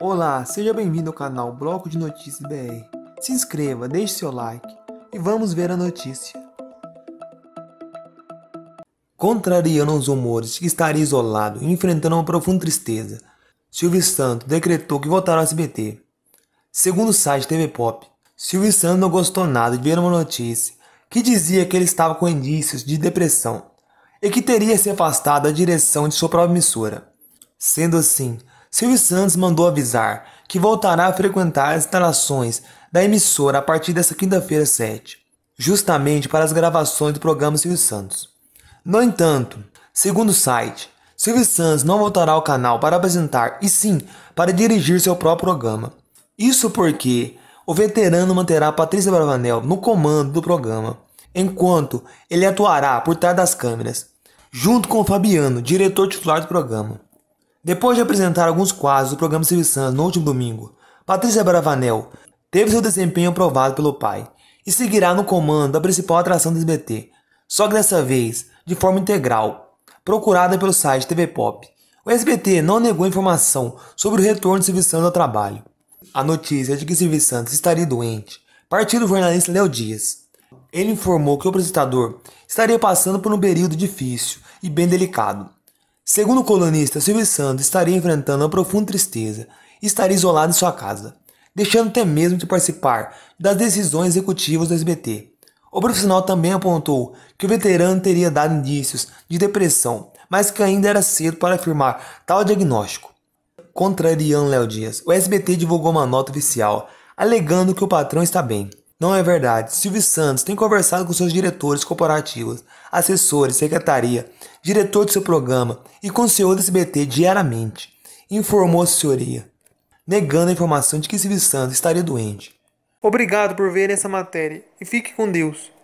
Olá, seja bem-vindo ao canal Bloco de Notícias BR. Se inscreva, deixe seu like e vamos ver a notícia. Contrariando os rumores de que estaria isolado e enfrentando uma profunda tristeza, Silvio Santos decretou que voltará ao SBT. Segundo o site TV Pop, Silvio Santos não gostou nada de ver uma notícia que dizia que ele estava com indícios de depressão e que teria se afastado da direção de sua própria emissora. Sendo assim, Silvio Santos mandou avisar que voltará a frequentar as instalações da emissora a partir desta quinta-feira 7, justamente para as gravações do programa Silvio Santos. No entanto, segundo o site, Silvio Santos não voltará ao canal para apresentar, e sim para dirigir seu próprio programa. Isso porque o veterano manterá Patrícia Bravanel no comando do programa, enquanto ele atuará por trás das câmeras, junto com Fabiano, diretor titular do programa. Depois de apresentar alguns quadros do programa Silvio Santos no último domingo, Patrícia Bravanel teve seu desempenho aprovado pelo pai e seguirá no comando da principal atração do SBT, só que dessa vez de forma integral, procurada pelo site TV Pop. O SBT não negou informação sobre o retorno de Silvio Santos ao trabalho. A notícia de que Silvio Santos estaria doente partiu do jornalista Léo Dias. Ele informou que o apresentador estaria passando por um período difícil e bem delicado, Segundo o colunista Silvio Santos, estaria enfrentando uma profunda tristeza e estaria isolado em sua casa, deixando até mesmo de participar das decisões executivas do SBT. O profissional também apontou que o veterano teria dado indícios de depressão, mas que ainda era cedo para afirmar tal diagnóstico. Contrariando Léo Dias, o SBT divulgou uma nota oficial alegando que o patrão está bem. Não é verdade. Silvio Santos tem conversado com seus diretores corporativos, assessores, secretaria, diretor do seu programa e com o senhor do SBT diariamente, informou a assessoria, negando a informação de que Silvio Santos estaria doente. Obrigado por ver essa matéria e fique com Deus.